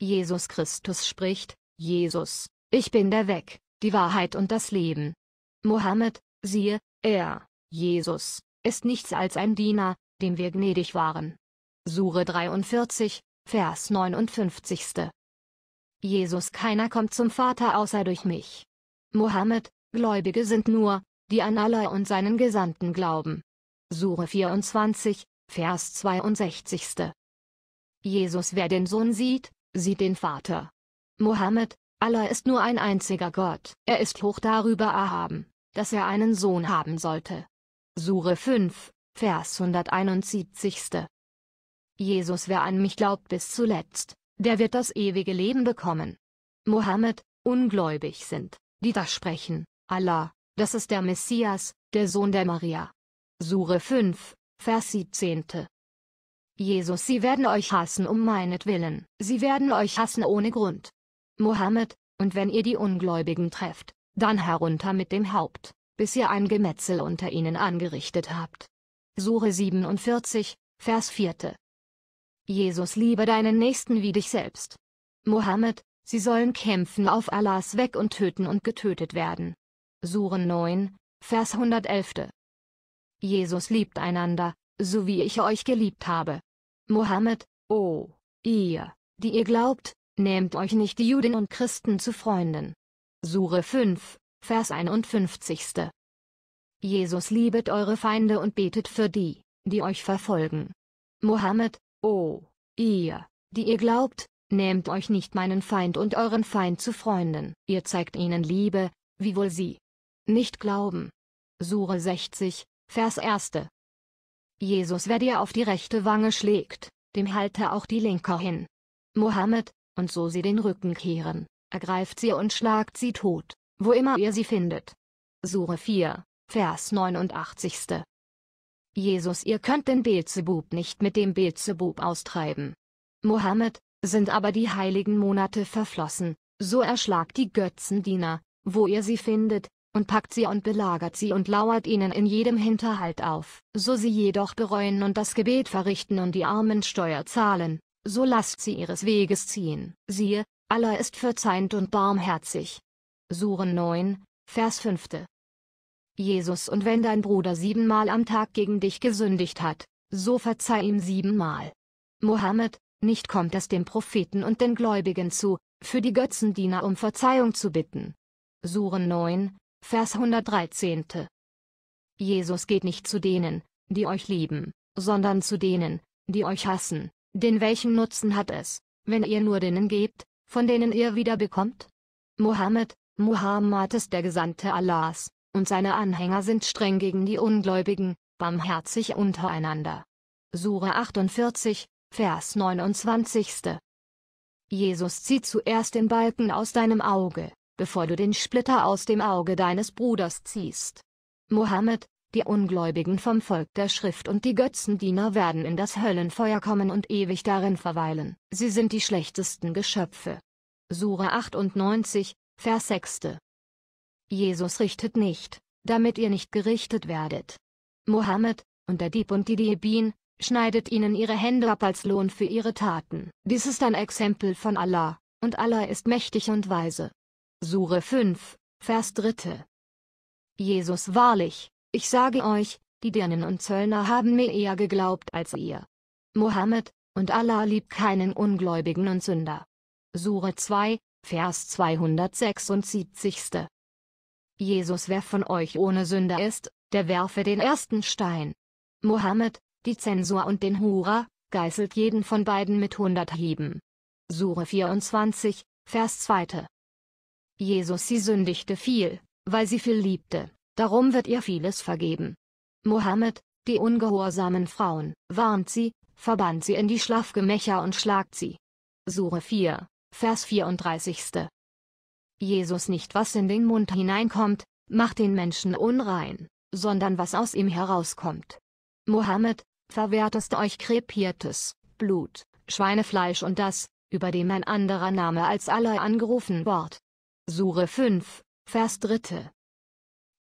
Jesus Christus spricht, Jesus, ich bin der Weg, die Wahrheit und das Leben. Mohammed, siehe, er, Jesus, ist nichts als ein Diener, dem wir gnädig waren. Sure 43, Vers 59. Jesus keiner kommt zum Vater außer durch mich. Mohammed, Gläubige sind nur, die an Allah und seinen Gesandten glauben. Sure 24, Vers 62. Jesus wer den Sohn sieht, Sie den Vater. Mohammed, Allah ist nur ein einziger Gott. Er ist hoch darüber erhaben, dass er einen Sohn haben sollte. Sure 5, Vers 171. Jesus wer an mich glaubt bis zuletzt, der wird das ewige Leben bekommen. Mohammed, ungläubig sind, die das sprechen, Allah, das ist der Messias, der Sohn der Maria. Sure 5, Vers 17. Jesus, sie werden euch hassen um meinetwillen, sie werden euch hassen ohne Grund. Mohammed, und wenn ihr die Ungläubigen trefft, dann herunter mit dem Haupt, bis ihr ein Gemetzel unter ihnen angerichtet habt. Sure 47, Vers 4. Jesus liebe deinen Nächsten wie dich selbst. Mohammed, sie sollen kämpfen auf Allahs Weg und töten und getötet werden. Sure 9, Vers 111. Jesus liebt einander, so wie ich euch geliebt habe. Mohammed, o, oh, ihr, die ihr glaubt, nehmt euch nicht die Juden und Christen zu Freunden. Sure 5, Vers 51. Jesus liebet eure Feinde und betet für die, die euch verfolgen. Mohammed, o, oh, ihr, die ihr glaubt, nehmt euch nicht meinen Feind und euren Feind zu Freunden. Ihr zeigt ihnen Liebe, wiewohl sie nicht glauben. Sure 60, Vers 1. Jesus wer dir auf die rechte Wange schlägt, dem halte auch die linke hin. Mohammed, und so sie den Rücken kehren, ergreift sie und schlagt sie tot, wo immer ihr sie findet. Sure 4, Vers 89. Jesus ihr könnt den Beelzebub nicht mit dem Beelzebub austreiben. Mohammed, sind aber die heiligen Monate verflossen, so erschlagt die Götzendiener, wo ihr sie findet, und packt sie und belagert sie und lauert ihnen in jedem Hinterhalt auf. So sie jedoch bereuen und das Gebet verrichten und die armen Steuer zahlen, so lasst sie ihres Weges ziehen. Siehe, Allah ist verzeihend und barmherzig. Suren 9, Vers 5. Jesus und wenn dein Bruder siebenmal am Tag gegen dich gesündigt hat, so verzeih ihm siebenmal. Mohammed, nicht kommt es dem Propheten und den Gläubigen zu, für die Götzendiener um Verzeihung zu bitten. Suren 9, Vers 113. Jesus geht nicht zu denen, die euch lieben, sondern zu denen, die euch hassen, denn welchen Nutzen hat es, wenn ihr nur denen gebt, von denen ihr wieder bekommt? Mohammed, Muhammad ist der Gesandte Allahs, und seine Anhänger sind streng gegen die Ungläubigen, barmherzig untereinander. Sura 48, Vers 29. Jesus zieht zuerst den Balken aus deinem Auge, bevor du den Splitter aus dem Auge deines Bruders ziehst. Mohammed, die Ungläubigen vom Volk der Schrift und die Götzendiener werden in das Höllenfeuer kommen und ewig darin verweilen. Sie sind die schlechtesten Geschöpfe. Sura 98, Vers 6. Jesus richtet nicht, damit ihr nicht gerichtet werdet. Mohammed, und der Dieb und die Diebin, schneidet ihnen ihre Hände ab als Lohn für ihre Taten. Dies ist ein Exempel von Allah, und Allah ist mächtig und weise. Sure 5, Vers 3. Jesus wahrlich, ich sage euch, die Dirnen und Zöllner haben mir eher geglaubt als ihr. Mohammed, und Allah liebt keinen Ungläubigen und Sünder. Sure 2, Vers 276. Jesus wer von euch ohne Sünder ist, der werfe den ersten Stein. Mohammed, die Zensur und den Hura, geißelt jeden von beiden mit 100 Hieben. Sure 24, Vers 2. Jesus sie sündigte viel, weil sie viel liebte, darum wird ihr vieles vergeben. Mohammed, die ungehorsamen Frauen, warnt sie, verbannt sie in die Schlafgemächer und schlagt sie. Sure 4, Vers 34. Jesus nicht was in den Mund hineinkommt, macht den Menschen unrein, sondern was aus ihm herauskommt. Mohammed, verwertest euch krepiertes, Blut, Schweinefleisch und das, über dem ein anderer Name als Allah angerufen wird, Sure 5, Vers 3.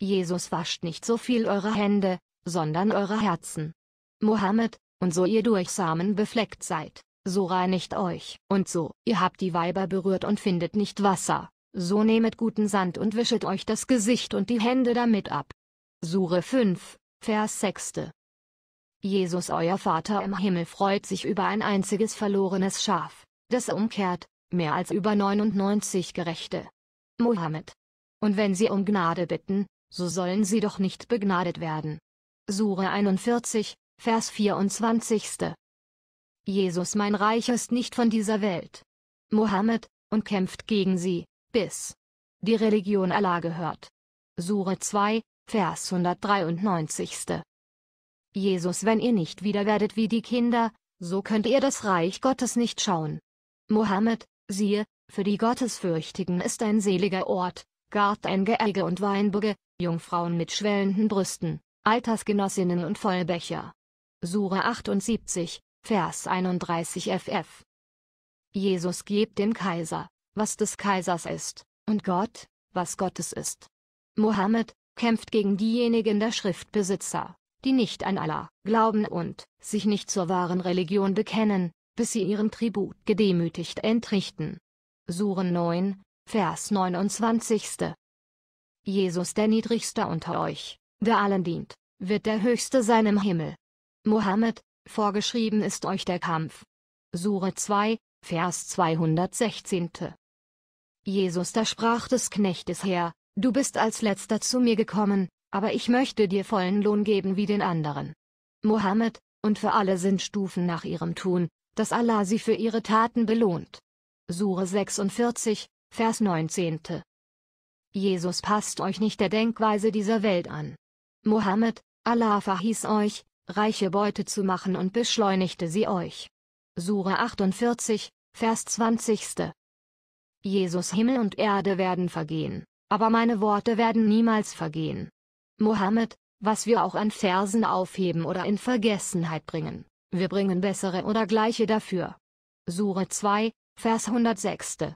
Jesus wascht nicht so viel eure Hände, sondern eure Herzen. Mohammed, und so ihr durch Samen befleckt seid, so reinigt euch, und so, ihr habt die Weiber berührt und findet nicht Wasser, so nehmet guten Sand und wischet euch das Gesicht und die Hände damit ab. Sure 5, Vers 6. Jesus euer Vater im Himmel freut sich über ein einziges verlorenes Schaf, das umkehrt, mehr als über 99 Gerechte. Mohammed. Und wenn sie um Gnade bitten, so sollen sie doch nicht begnadet werden. Sure 41, Vers 24. Jesus mein Reich ist nicht von dieser Welt. Mohammed, und kämpft gegen sie, bis die Religion Allah gehört. Sure 2, Vers 193. Jesus wenn ihr nicht wieder werdet wie die Kinder, so könnt ihr das Reich Gottes nicht schauen. Mohammed, siehe, für die Gottesfürchtigen ist ein seliger Ort, gart Geäge und Weinberge, Jungfrauen mit schwellenden Brüsten, Altersgenossinnen und Vollbecher. Sura 78, Vers 31 ff. Jesus gibt dem Kaiser, was des Kaisers ist, und Gott, was Gottes ist. Mohammed kämpft gegen diejenigen der Schriftbesitzer, die nicht an Allah glauben und sich nicht zur wahren Religion bekennen, bis sie ihren Tribut gedemütigt entrichten. Suren 9, Vers 29. Jesus der Niedrigste unter euch, der allen dient, wird der Höchste sein im Himmel. Mohammed, vorgeschrieben ist euch der Kampf. Sure 2, Vers 216. Jesus da sprach des Knechtes her, du bist als letzter zu mir gekommen, aber ich möchte dir vollen Lohn geben wie den anderen. Mohammed, und für alle sind Stufen nach ihrem Tun, dass Allah sie für ihre Taten belohnt. Sure 46, Vers 19. Jesus passt euch nicht der Denkweise dieser Welt an. Mohammed, Allah verhieß euch, reiche Beute zu machen und beschleunigte sie euch. Sure 48, Vers 20. Jesus Himmel und Erde werden vergehen, aber meine Worte werden niemals vergehen. Mohammed, was wir auch an Versen aufheben oder in Vergessenheit bringen, wir bringen bessere oder gleiche dafür. Sure 2, Vers 106.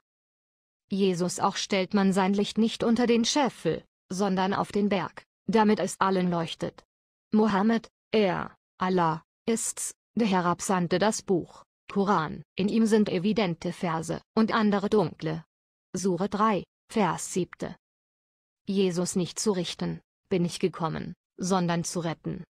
Jesus auch stellt man sein Licht nicht unter den Scheffel, sondern auf den Berg, damit es allen leuchtet. Mohammed, er, Allah, ist's, der herabsandte das Buch, Koran, in ihm sind evidente Verse und andere dunkle. Sure 3, Vers 7. Jesus nicht zu richten, bin ich gekommen, sondern zu retten.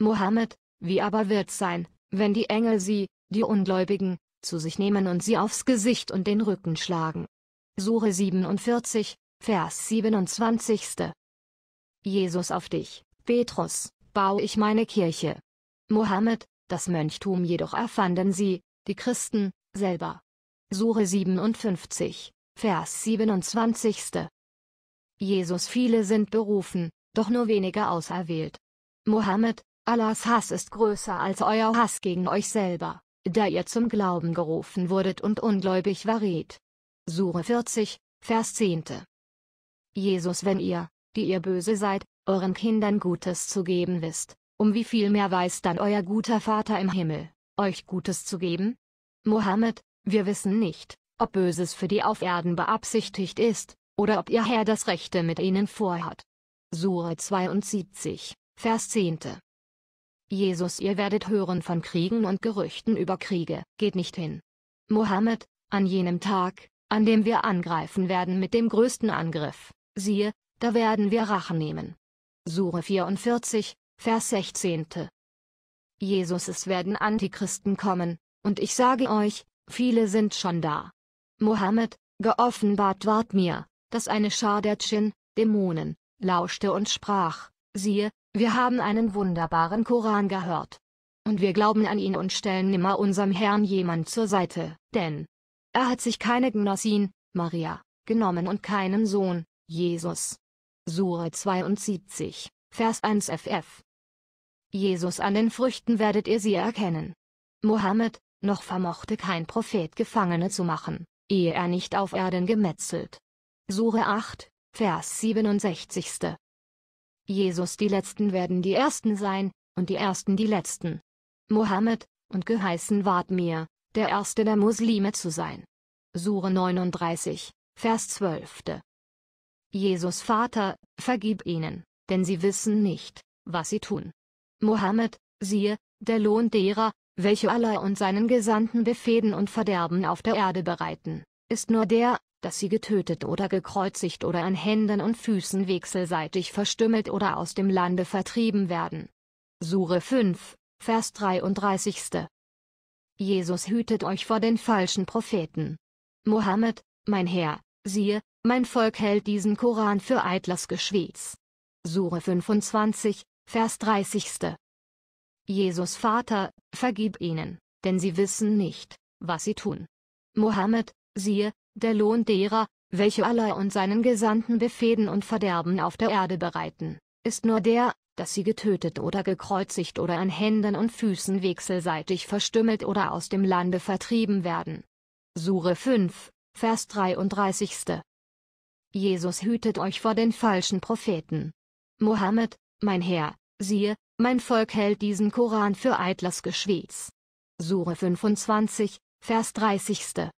Mohammed, wie aber wird's sein, wenn die Engel sie, die Ungläubigen, zu sich nehmen und sie aufs Gesicht und den Rücken schlagen. Sure 47, Vers 27. Jesus auf dich, Petrus, baue ich meine Kirche. Mohammed, das Mönchtum jedoch erfanden sie, die Christen, selber. Sure 57, Vers 27. Jesus viele sind berufen, doch nur wenige auserwählt. Mohammed, Allahs Hass ist größer als euer Hass gegen euch selber da ihr zum Glauben gerufen wurdet und ungläubig waret. Sure 40, Vers 10. Jesus wenn ihr, die ihr böse seid, euren Kindern Gutes zu geben wisst, um wie viel mehr weiß dann euer guter Vater im Himmel, euch Gutes zu geben? Mohammed, wir wissen nicht, ob Böses für die auf Erden beabsichtigt ist, oder ob ihr Herr das Rechte mit ihnen vorhat. Sure 72, Vers 10. Jesus, ihr werdet hören von Kriegen und Gerüchten über Kriege, geht nicht hin. Mohammed, an jenem Tag, an dem wir angreifen werden mit dem größten Angriff, siehe, da werden wir Rache nehmen. Sure 44, Vers 16. Jesus, es werden Antichristen kommen, und ich sage euch, viele sind schon da. Mohammed, geoffenbart ward mir, dass eine Schar der Dschinn, Dämonen, lauschte und sprach, siehe, wir haben einen wunderbaren Koran gehört. Und wir glauben an ihn und stellen nimmer unserem Herrn jemand zur Seite, denn er hat sich keine Gnossin, Maria, genommen und keinen Sohn, Jesus. Sure 72, Vers 1 ff. Jesus an den Früchten werdet ihr sie erkennen. Mohammed, noch vermochte kein Prophet Gefangene zu machen, ehe er nicht auf Erden gemetzelt. Sure 8, Vers 67. Jesus die Letzten werden die Ersten sein, und die Ersten die Letzten. Mohammed, und geheißen ward mir, der Erste der Muslime zu sein. Sure 39, Vers 12. Jesus Vater, vergib ihnen, denn sie wissen nicht, was sie tun. Mohammed, siehe, der Lohn derer, welche Allah und seinen Gesandten befehden und Verderben auf der Erde bereiten, ist nur der, dass sie getötet oder gekreuzigt oder an Händen und Füßen wechselseitig verstümmelt oder aus dem Lande vertrieben werden. Sure 5, Vers 33. Jesus hütet euch vor den falschen Propheten. Mohammed, mein Herr, siehe, mein Volk hält diesen Koran für eitles Geschwätz. Sure 25, Vers 30. Jesus Vater, vergib ihnen, denn sie wissen nicht, was sie tun. Mohammed, siehe, der Lohn derer, welche Allah und seinen Gesandten befehden und Verderben auf der Erde bereiten, ist nur der, dass sie getötet oder gekreuzigt oder an Händen und Füßen wechselseitig verstümmelt oder aus dem Lande vertrieben werden. Sure 5, Vers 33. Jesus hütet euch vor den falschen Propheten. Mohammed, mein Herr, siehe, mein Volk hält diesen Koran für eitles Geschwätz. Sure 25, Vers 30.